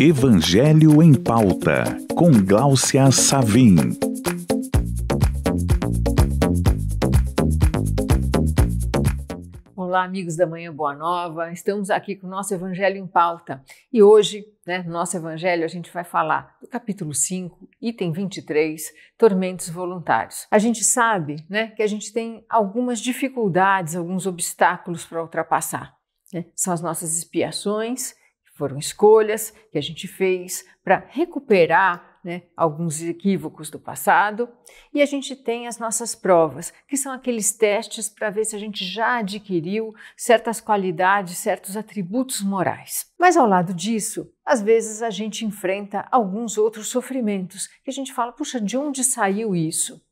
Evangelho em Pauta, com Gláucia Savim. Olá, amigos da Manhã Boa Nova. Estamos aqui com o nosso Evangelho em Pauta. E hoje, né, no nosso Evangelho, a gente vai falar do capítulo 5, item 23, tormentos voluntários. A gente sabe né, que a gente tem algumas dificuldades, alguns obstáculos para ultrapassar. Né? São as nossas expiações, que foram escolhas que a gente fez para recuperar né, alguns equívocos do passado. E a gente tem as nossas provas, que são aqueles testes para ver se a gente já adquiriu certas qualidades, certos atributos morais. Mas ao lado disso, às vezes a gente enfrenta alguns outros sofrimentos que a gente fala, puxa, de onde saiu isso?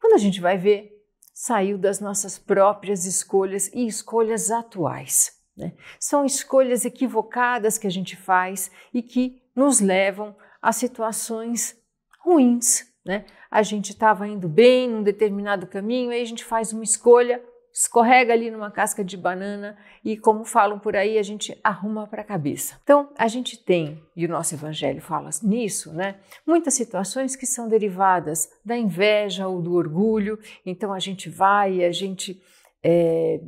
Quando a gente vai ver, saiu das nossas próprias escolhas e escolhas atuais. Né? São escolhas equivocadas que a gente faz e que nos levam a situações ruins. Né? A gente estava indo bem num determinado caminho, aí a gente faz uma escolha, escorrega ali numa casca de banana e, como falam por aí, a gente arruma para a cabeça. Então, a gente tem, e o nosso evangelho fala nisso, né? Muitas situações que são derivadas da inveja ou do orgulho. Então, a gente vai, a gente. É,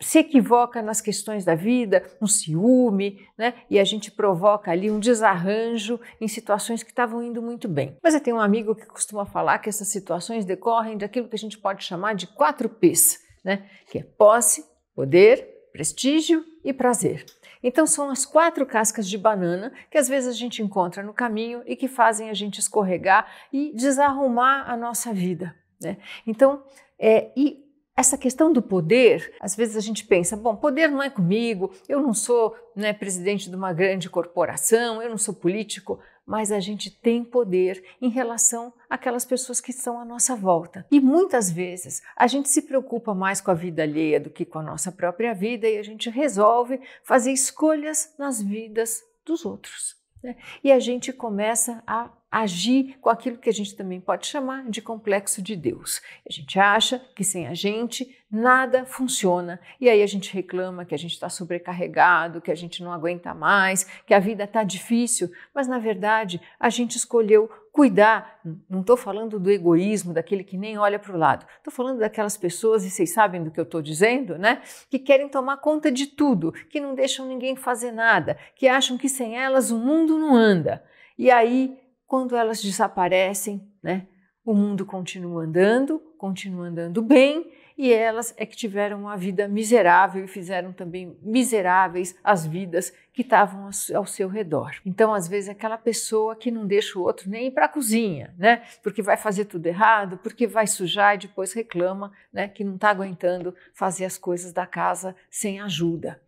se equivoca nas questões da vida, um ciúme, né? E a gente provoca ali um desarranjo em situações que estavam indo muito bem. Mas eu tenho um amigo que costuma falar que essas situações decorrem daquilo que a gente pode chamar de quatro P's, né? Que é posse, poder, prestígio e prazer. Então são as quatro cascas de banana que às vezes a gente encontra no caminho e que fazem a gente escorregar e desarrumar a nossa vida. Né? Então, é, e essa questão do poder, às vezes a gente pensa, bom, poder não é comigo, eu não sou né, presidente de uma grande corporação, eu não sou político, mas a gente tem poder em relação àquelas pessoas que estão à nossa volta. E muitas vezes a gente se preocupa mais com a vida alheia do que com a nossa própria vida e a gente resolve fazer escolhas nas vidas dos outros. Né? E a gente começa a agir com aquilo que a gente também pode chamar de complexo de Deus. A gente acha que sem a gente nada funciona e aí a gente reclama que a gente está sobrecarregado, que a gente não aguenta mais, que a vida está difícil, mas na verdade a gente escolheu cuidar. Não estou falando do egoísmo, daquele que nem olha para o lado. Estou falando daquelas pessoas, e vocês sabem do que eu estou dizendo, né? Que querem tomar conta de tudo, que não deixam ninguém fazer nada, que acham que sem elas o mundo não anda. E aí quando elas desaparecem, né, o mundo continua andando, continua andando bem, e elas é que tiveram uma vida miserável e fizeram também miseráveis as vidas que estavam ao seu redor. Então, às vezes, aquela pessoa que não deixa o outro nem ir para a cozinha, né? Porque vai fazer tudo errado, porque vai sujar e depois reclama, né? Que não está aguentando fazer as coisas da casa sem ajuda.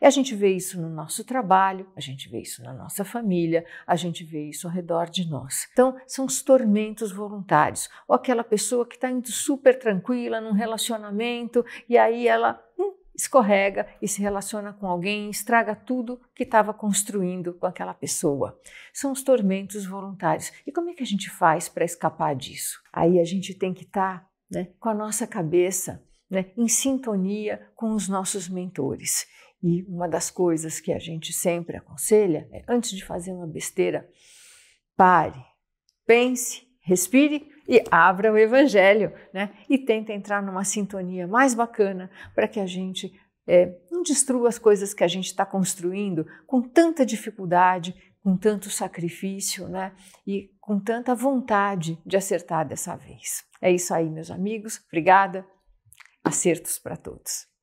E a gente vê isso no nosso trabalho, a gente vê isso na nossa família, a gente vê isso ao redor de nós. Então, são os tormentos voluntários. Ou aquela pessoa que está indo super tranquila num relacionamento e aí ela hum, escorrega e se relaciona com alguém estraga tudo que estava construindo com aquela pessoa. São os tormentos voluntários. E como é que a gente faz para escapar disso? Aí a gente tem que estar tá, né, com a nossa cabeça né, em sintonia com os nossos mentores. E uma das coisas que a gente sempre aconselha é, antes de fazer uma besteira, pare, pense, respire e abra o Evangelho, né? E tenta entrar numa sintonia mais bacana para que a gente é, não destrua as coisas que a gente está construindo com tanta dificuldade, com tanto sacrifício, né? E com tanta vontade de acertar dessa vez. É isso aí, meus amigos. Obrigada. Acertos para todos.